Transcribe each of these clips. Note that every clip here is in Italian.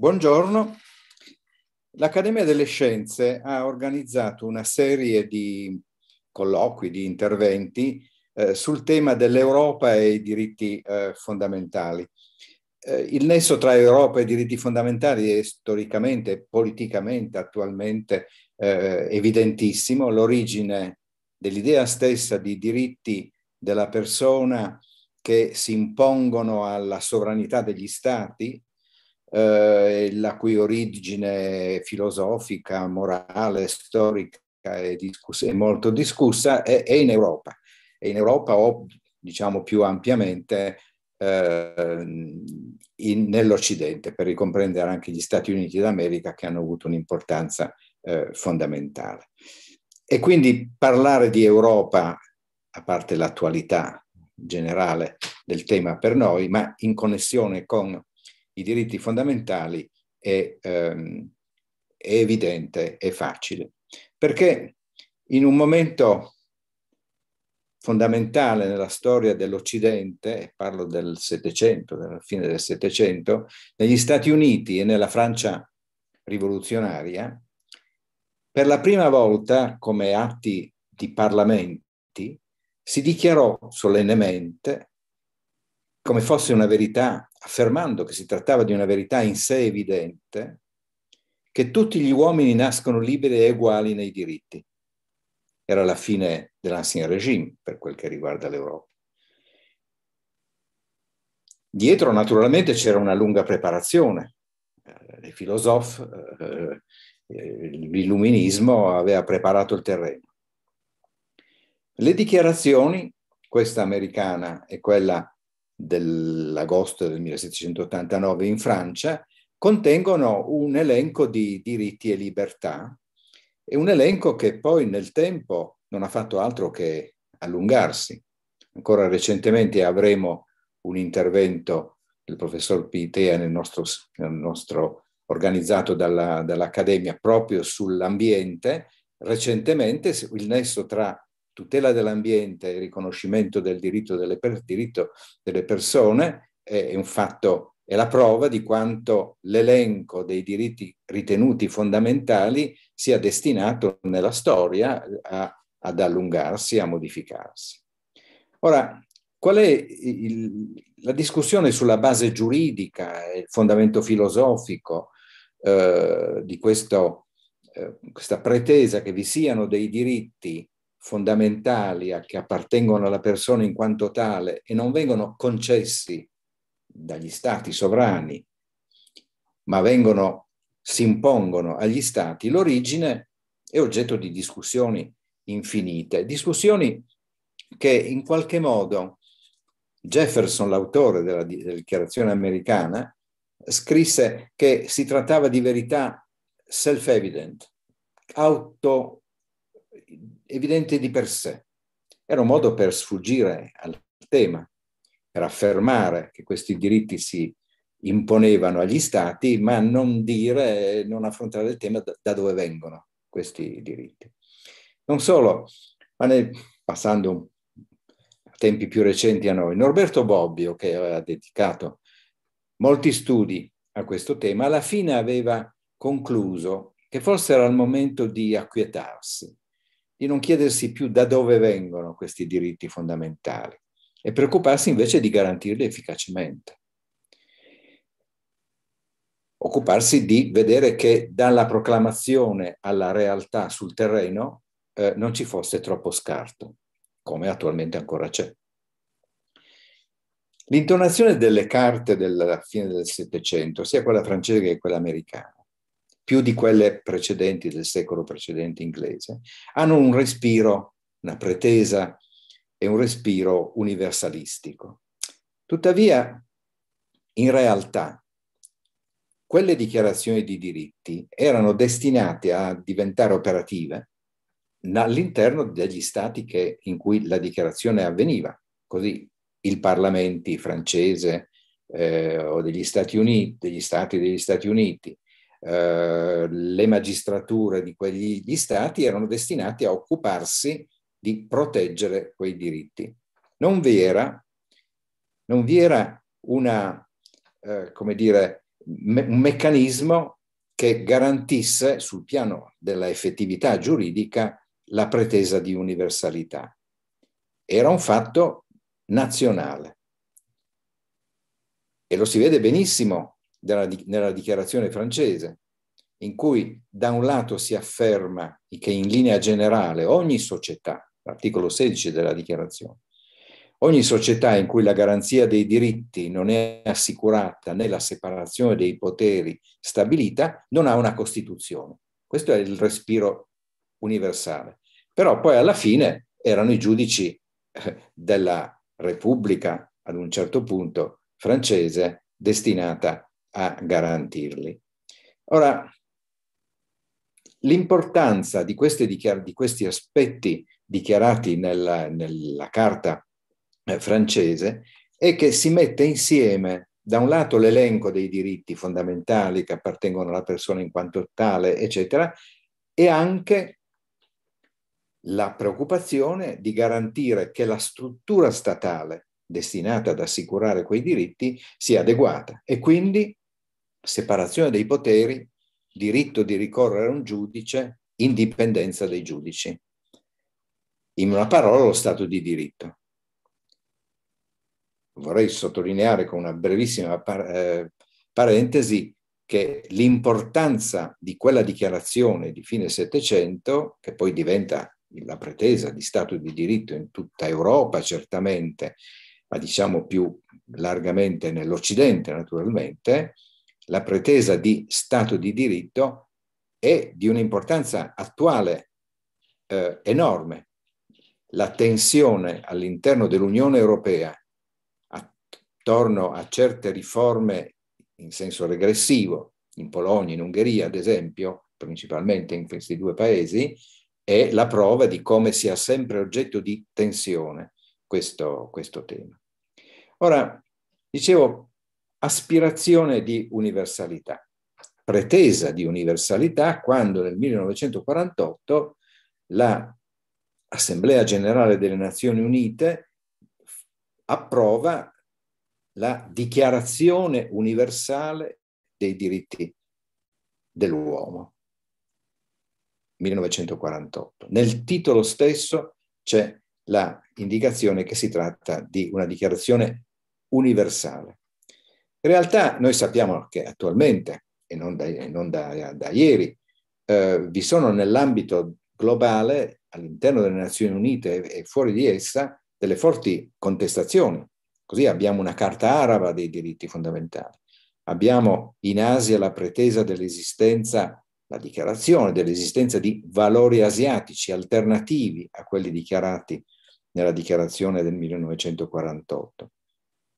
Buongiorno. L'Accademia delle Scienze ha organizzato una serie di colloqui, di interventi eh, sul tema dell'Europa e i diritti eh, fondamentali. Eh, il nesso tra Europa e diritti fondamentali è storicamente politicamente attualmente eh, evidentissimo. L'origine dell'idea stessa di diritti della persona che si impongono alla sovranità degli stati eh, la cui origine filosofica, morale, storica è, discussa, è molto discussa, è, è, in Europa. E in Europa o diciamo più ampiamente eh, nell'Occidente, per ricomprendere anche gli Stati Uniti d'America che hanno avuto un'importanza eh, fondamentale. E quindi parlare di Europa, a parte l'attualità generale del tema per noi, ma in connessione con i diritti fondamentali è, ehm, è evidente, è facile. Perché in un momento fondamentale nella storia dell'Occidente, e parlo del Settecento, della fine del Settecento, negli Stati Uniti e nella Francia rivoluzionaria, per la prima volta come atti di parlamenti si dichiarò solennemente, come fosse una verità affermando che si trattava di una verità in sé evidente, che tutti gli uomini nascono liberi e uguali nei diritti. Era la fine dell'Ancien Regime per quel che riguarda l'Europa. Dietro naturalmente c'era una lunga preparazione. I eh, filosofi, eh, eh, l'illuminismo aveva preparato il terreno. Le dichiarazioni, questa americana e quella dell'agosto del 1789 in Francia, contengono un elenco di diritti e libertà, e un elenco che poi nel tempo non ha fatto altro che allungarsi. Ancora recentemente avremo un intervento del professor Pitea nel nostro, nel nostro organizzato dalla, dall'Accademia proprio sull'ambiente. Recentemente il nesso tra tutela dell'ambiente e riconoscimento del diritto delle, per, diritto delle persone è, è, fatto, è la prova di quanto l'elenco dei diritti ritenuti fondamentali sia destinato nella storia a, ad allungarsi, a modificarsi. Ora, qual è il, la discussione sulla base giuridica e il fondamento filosofico eh, di questo, eh, questa pretesa che vi siano dei diritti fondamentali che appartengono alla persona in quanto tale e non vengono concessi dagli stati sovrani, ma vengono, si impongono agli stati, l'origine è oggetto di discussioni infinite, discussioni che in qualche modo Jefferson, l'autore della, della dichiarazione americana, scrisse che si trattava di verità self-evident, auto evidente di per sé. Era un modo per sfuggire al tema, per affermare che questi diritti si imponevano agli stati, ma non dire, non affrontare il tema da dove vengono questi diritti. Non solo, ma nel, passando a tempi più recenti a noi, Norberto Bobbio, che ha dedicato molti studi a questo tema, alla fine aveva concluso che forse era il momento di acquietarsi, di non chiedersi più da dove vengono questi diritti fondamentali e preoccuparsi invece di garantirli efficacemente. Occuparsi di vedere che dalla proclamazione alla realtà sul terreno eh, non ci fosse troppo scarto, come attualmente ancora c'è. L'intonazione delle carte della fine del Settecento, sia quella francese che quella americana, più di quelle precedenti del secolo precedente inglese, hanno un respiro, una pretesa e un respiro universalistico. Tuttavia, in realtà, quelle dichiarazioni di diritti erano destinate a diventare operative all'interno degli stati che, in cui la dichiarazione avveniva. Così il Parlamento francese eh, o degli Stati, Uniti, degli stati degli Stati Uniti eh, le magistrature di quegli stati erano destinati a occuparsi di proteggere quei diritti. Non vi era, non vi era una, eh, come dire, me- un meccanismo che garantisse sul piano della effettività giuridica la pretesa di universalità. Era un fatto nazionale. E lo si vede benissimo della, nella dichiarazione francese, in cui da un lato si afferma che in linea generale ogni società, l'articolo 16 della dichiarazione, ogni società in cui la garanzia dei diritti non è assicurata né la separazione dei poteri stabilita, non ha una Costituzione. Questo è il respiro universale. Però poi alla fine erano i giudici eh, della Repubblica, ad un certo punto, francese, destinata a a garantirli. Ora, l'importanza di, di, questi aspetti dichiarati nella, nella carta eh, francese è che si mette insieme da un lato l'elenco dei diritti fondamentali che appartengono alla persona in quanto tale, eccetera, e anche la preoccupazione di garantire che la struttura statale destinata ad assicurare quei diritti sia adeguata e quindi separazione dei poteri, diritto di ricorrere a un giudice, indipendenza dei giudici. In una parola, lo Stato di diritto. Vorrei sottolineare con una brevissima par- eh, parentesi che l'importanza di quella dichiarazione di fine Settecento, che poi diventa la pretesa di Stato di diritto in tutta Europa, certamente, ma diciamo più largamente nell'Occidente naturalmente, la pretesa di Stato di diritto è di un'importanza attuale eh, enorme. La tensione all'interno dell'Unione Europea attorno a certe riforme in senso regressivo, in Polonia, in Ungheria ad esempio, principalmente in questi due paesi, è la prova di come sia sempre oggetto di tensione questo, questo tema. Ora, dicevo, aspirazione di universalità, pretesa di universalità quando nel 1948 l'Assemblea Generale delle Nazioni Unite approva la Dichiarazione Universale dei diritti dell'uomo. 1948. Nel titolo stesso c'è la indicazione che si tratta di una dichiarazione universale. In realtà noi sappiamo che attualmente, e non da, e non da, da ieri, eh, vi sono nell'ambito globale, all'interno delle Nazioni Unite e fuori di essa, delle forti contestazioni. Così abbiamo una carta araba dei diritti fondamentali. Abbiamo in Asia la pretesa dell'esistenza, la dichiarazione dell'esistenza di valori asiatici alternativi a quelli dichiarati nella dichiarazione del 1948.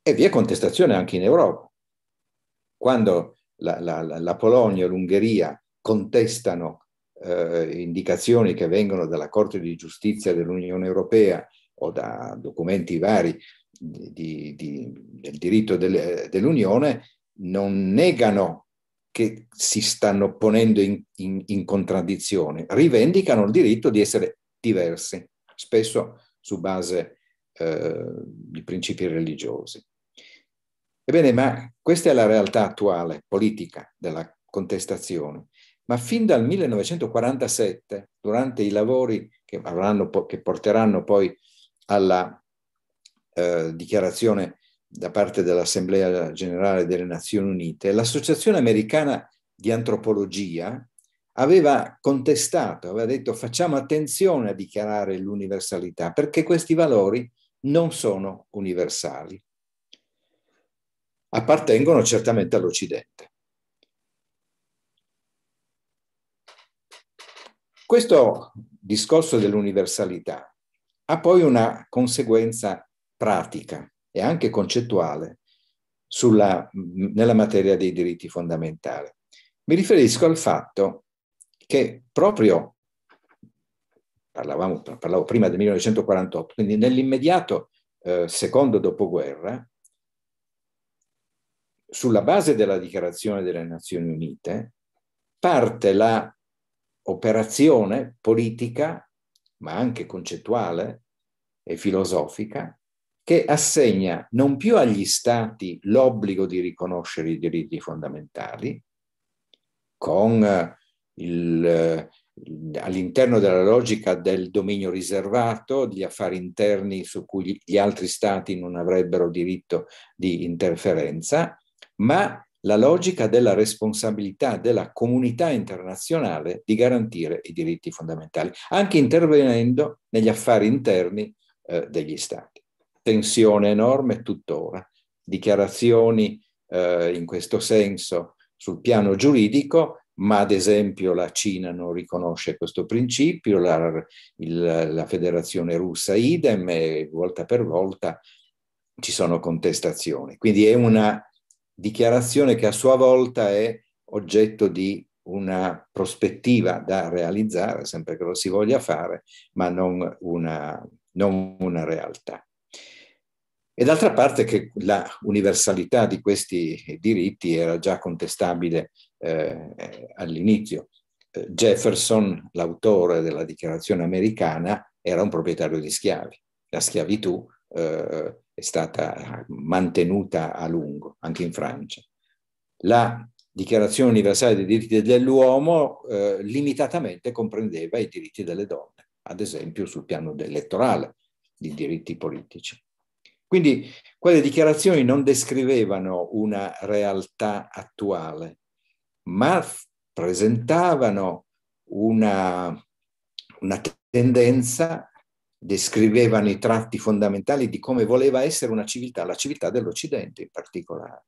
E vi è contestazione anche in Europa. Quando la, la, la Polonia e l'Ungheria contestano eh, indicazioni che vengono dalla Corte di giustizia dell'Unione Europea o da documenti vari di, di, del diritto del, dell'Unione, non negano che si stanno ponendo in, in, in contraddizione, rivendicano il diritto di essere diversi, spesso su base eh, di principi religiosi. Ebbene, ma questa è la realtà attuale, politica, della contestazione. Ma fin dal 1947, durante i lavori che, avranno, che porteranno poi alla eh, dichiarazione da parte dell'Assemblea Generale delle Nazioni Unite, l'Associazione Americana di Antropologia aveva contestato, aveva detto facciamo attenzione a dichiarare l'universalità perché questi valori non sono universali. Appartengono certamente all'Occidente. Questo discorso dell'universalità ha poi una conseguenza pratica e anche concettuale sulla, nella materia dei diritti fondamentali. Mi riferisco al fatto che proprio, parlavamo, parlavo prima del 1948, quindi nell'immediato eh, secondo dopoguerra, sulla base della dichiarazione delle Nazioni Unite, parte la operazione politica, ma anche concettuale e filosofica, che assegna non più agli Stati l'obbligo di riconoscere i diritti fondamentali, con eh, eh, all'interno della logica del dominio riservato, degli affari interni su cui gli altri stati non avrebbero diritto di interferenza, ma la logica della responsabilità della comunità internazionale di garantire i diritti fondamentali, anche intervenendo negli affari interni eh, degli Stati. Tensione enorme tuttora, dichiarazioni eh, in questo senso sul piano giuridico ma ad esempio la Cina non riconosce questo principio, la, il, la federazione russa idem e volta per volta ci sono contestazioni. Quindi è una dichiarazione che a sua volta è oggetto di una prospettiva da realizzare, sempre che lo si voglia fare, ma non una, non una realtà. E d'altra parte che la universalità di questi diritti era già contestabile eh, all'inizio. Eh, Jefferson, l'autore della dichiarazione americana, era un proprietario di schiavi. La schiavitù eh, è stata mantenuta a lungo, anche in Francia. La dichiarazione universale dei diritti dell'uomo eh, limitatamente comprendeva i diritti delle donne, ad esempio sul piano elettorale, i diritti politici. Quindi quelle dichiarazioni non descrivevano una realtà attuale, ma presentavano una, una tendenza descrivevano i tratti fondamentali di come voleva essere una civiltà, la civiltà dell'Occidente in particolare.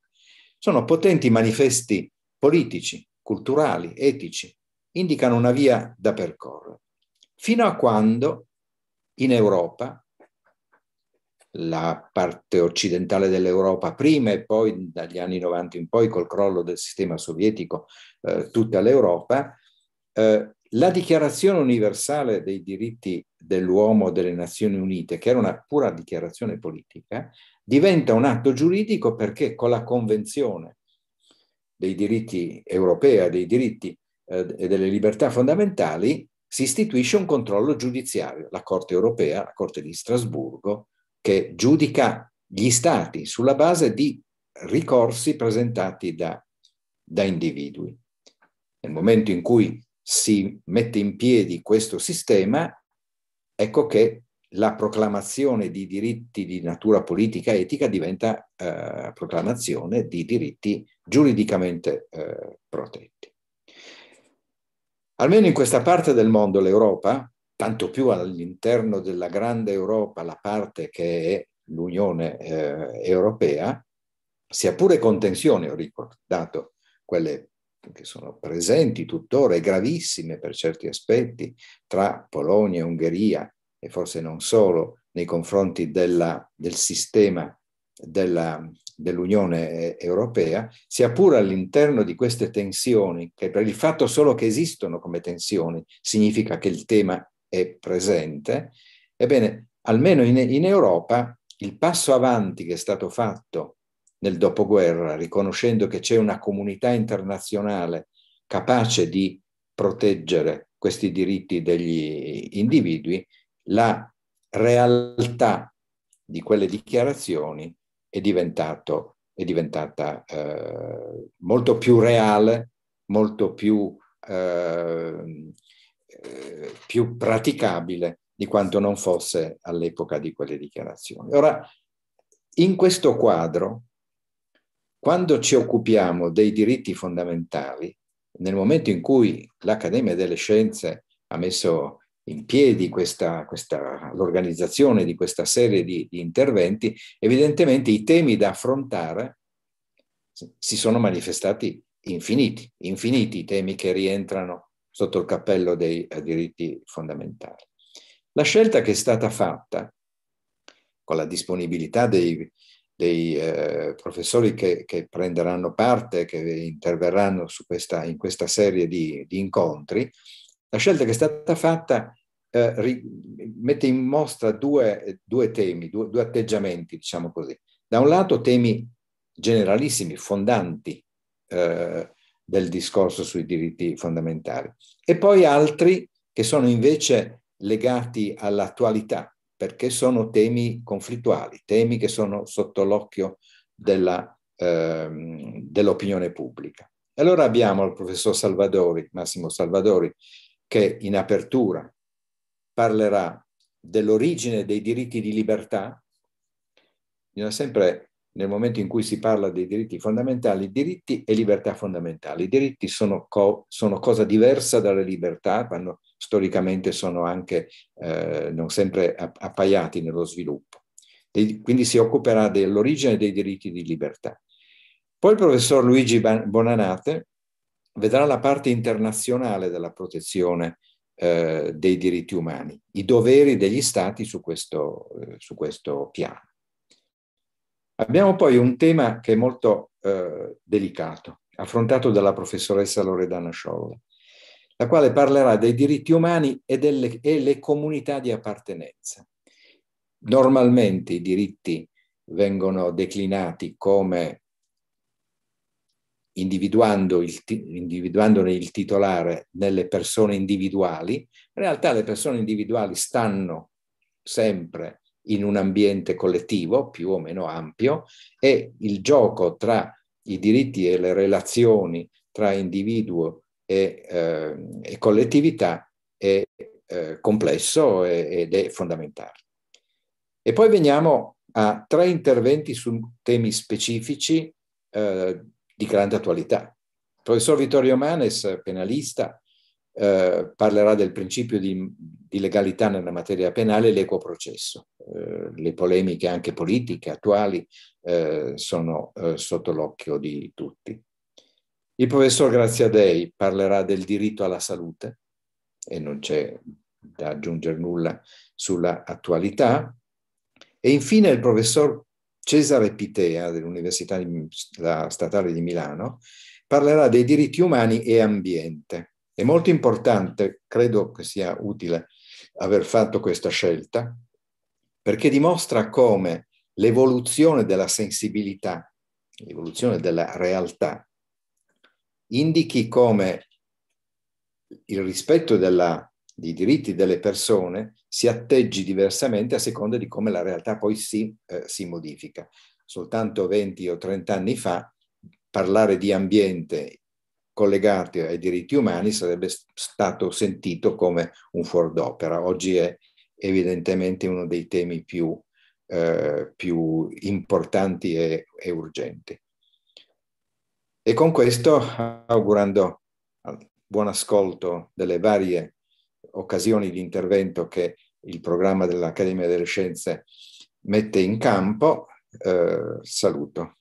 Sono potenti manifesti politici, culturali, etici, indicano una via da percorrere, fino a quando in Europa la parte occidentale dell'Europa prima e poi dagli anni 90 in poi col crollo del sistema sovietico eh, tutta l'Europa, eh, la Dichiarazione universale dei diritti dell'uomo delle Nazioni Unite, che era una pura dichiarazione politica, diventa un atto giuridico perché con la Convenzione dei diritti europea, dei diritti eh, e delle libertà fondamentali, si istituisce un controllo giudiziario, la Corte europea, la Corte di Strasburgo, che giudica gli stati sulla base di ricorsi presentati da, da individui. Nel momento in cui si mette in piedi questo sistema, ecco che la proclamazione di diritti di natura politica e etica diventa eh, proclamazione di diritti giuridicamente eh, protetti. Almeno in questa parte del mondo, l'Europa, tanto più all'interno della grande Europa, la parte che è l'Unione eh, Europea, sia pure con tensioni, ho ricordato quelle che sono presenti tuttora e gravissime per certi aspetti tra Polonia e Ungheria e forse non solo nei confronti della, del sistema della, dell'Unione eh, Europea, sia pure all'interno di queste tensioni, che per il fatto solo che esistono come tensioni significa che il tema è presente, ebbene, almeno in, in Europa il passo avanti che è stato fatto nel dopoguerra, riconoscendo che c'è una comunità internazionale capace di proteggere questi diritti degli individui, la realtà di quelle dichiarazioni è, diventato, è diventata eh, molto più reale, molto più eh, eh, più praticabile di quanto non fosse all'epoca di quelle dichiarazioni. Ora, in questo quadro, quando ci occupiamo dei diritti fondamentali, nel momento in cui l'Accademia delle Scienze ha messo in piedi questa, questa, l'organizzazione di questa serie di, di interventi, evidentemente i temi da affrontare si sono manifestati infiniti, infiniti i temi che rientrano sotto il cappello dei eh, diritti fondamentali. La scelta che è stata fatta con la disponibilità dei, dei eh, professori che, che, prenderanno parte, che interverranno questa, in questa serie di, di, incontri, la scelta che è stata fatta eh, ri, mette in mostra due, due temi, due, due atteggiamenti, diciamo così. Da un lato temi generalissimi, fondanti, eh, del discorso sui diritti fondamentali. E poi altri che sono invece legati all'attualità, perché sono temi conflittuali, temi che sono sotto l'occhio della, eh, dell'opinione pubblica. E Allora abbiamo il professor Salvadori, Massimo Salvadori, che in apertura parlerà dell'origine dei diritti di libertà. Bisogna sempre nel momento in cui si parla dei diritti fondamentali, diritti e libertà fondamentali. I diritti sono, co- sono cosa diversa dalle libertà, quando storicamente sono anche eh, non sempre appaiati nello sviluppo. quindi si occuperà dell'origine dei diritti di libertà. Poi il professor Luigi Bonanate vedrà la parte internazionale della protezione eh, dei diritti umani, i doveri degli stati su questo, eh, su questo piano. Abbiamo poi un tema che è molto eh, delicato, affrontato dalla professoressa Loredana Sciolla, la quale parlerà dei diritti umani e delle e le comunità di appartenenza. Normalmente i diritti vengono declinati come individuando il, individuandone il titolare nelle persone individuali, in realtà le persone individuali stanno sempre in un ambiente collettivo più o meno ampio e il gioco tra i diritti e le relazioni tra individuo e, eh, e collettività è eh, complesso ed è fondamentale. E poi veniamo a tre interventi su temi specifici eh, di grande attualità. Il professor Vittorio Manes, penalista, eh, parlerà del principio di, di, legalità nella materia penale e l'equo processo. Eh, le polemiche anche politiche attuali eh, sono eh, sotto l'occhio di tutti. Il professor Graziadei parlerà del diritto alla salute e non c'è da aggiungere nulla sulla attualità. E infine il professor Cesare Pitea dell'Università Statale di Milano parlerà dei diritti umani e ambiente è molto importante, credo che sia utile aver fatto questa scelta, perché dimostra come l'evoluzione della sensibilità, l'evoluzione della realtà, indichi come il rispetto della, dei diritti delle persone si atteggi diversamente a seconda di come la realtà poi si, eh, si modifica. Soltanto 20 o 30 anni fa parlare di ambiente collegarti ai diritti umani sarebbe stato sentito come un fuor d'opera. Oggi è evidentemente uno dei temi più, eh, più importanti e, e urgenti. E con questo, augurando buon ascolto delle varie occasioni di intervento che il programma dell'Accademia delle Scienze mette in campo, eh, saluto.